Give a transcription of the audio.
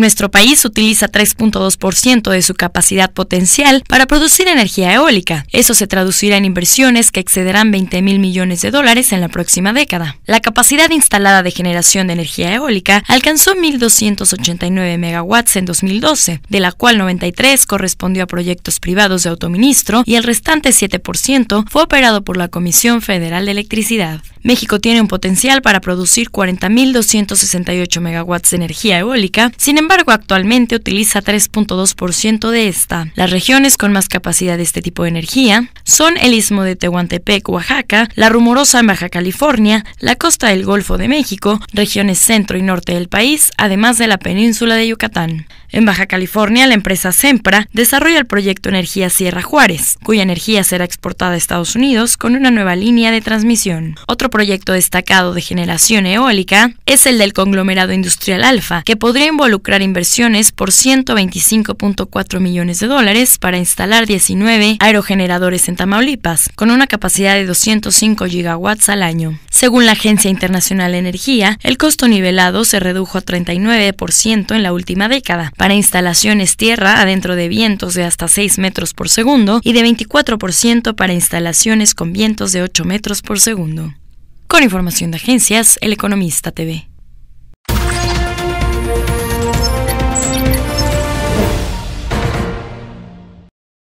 Nuestro país utiliza 3.2% de su capacidad potencial para producir energía eólica. Eso se traducirá en inversiones que excederán 20 mil millones de dólares en la próxima década. La capacidad instalada de generación de energía eólica alcanzó 1.289 megawatts en 2012, de la cual 93 correspondió a proyectos privados de autoministro y el restante 7% fue operado por la Comisión Federal de Electricidad. México tiene un potencial para producir 40.268 megawatts de energía eólica, sin embargo, embargo, actualmente utiliza 3.2% de esta. Las regiones con más capacidad de este tipo de energía son el Istmo de Tehuantepec, Oaxaca, la rumorosa Baja California, la costa del Golfo de México, regiones centro y norte del país, además de la península de Yucatán. En Baja California, la empresa Sempra desarrolla el proyecto Energía Sierra Juárez, cuya energía será exportada a Estados Unidos con una nueva línea de transmisión. Otro proyecto destacado de generación eólica es el del conglomerado industrial Alfa, que podría involucrar inversiones por 125.4 millones de dólares para instalar 19 aerogeneradores en Tamaulipas, con una capacidad de 205 gigawatts al año. Según la Agencia Internacional de Energía, el costo nivelado se redujo a 39% en la última década, para instalaciones tierra adentro de vientos de hasta 6 metros por segundo y de 24% para instalaciones con vientos de 8 metros por segundo. Con información de agencias, El Economista TV.